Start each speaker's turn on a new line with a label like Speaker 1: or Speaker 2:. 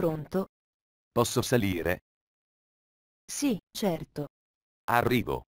Speaker 1: Pronto?
Speaker 2: Posso salire? Sì, certo. Arrivo.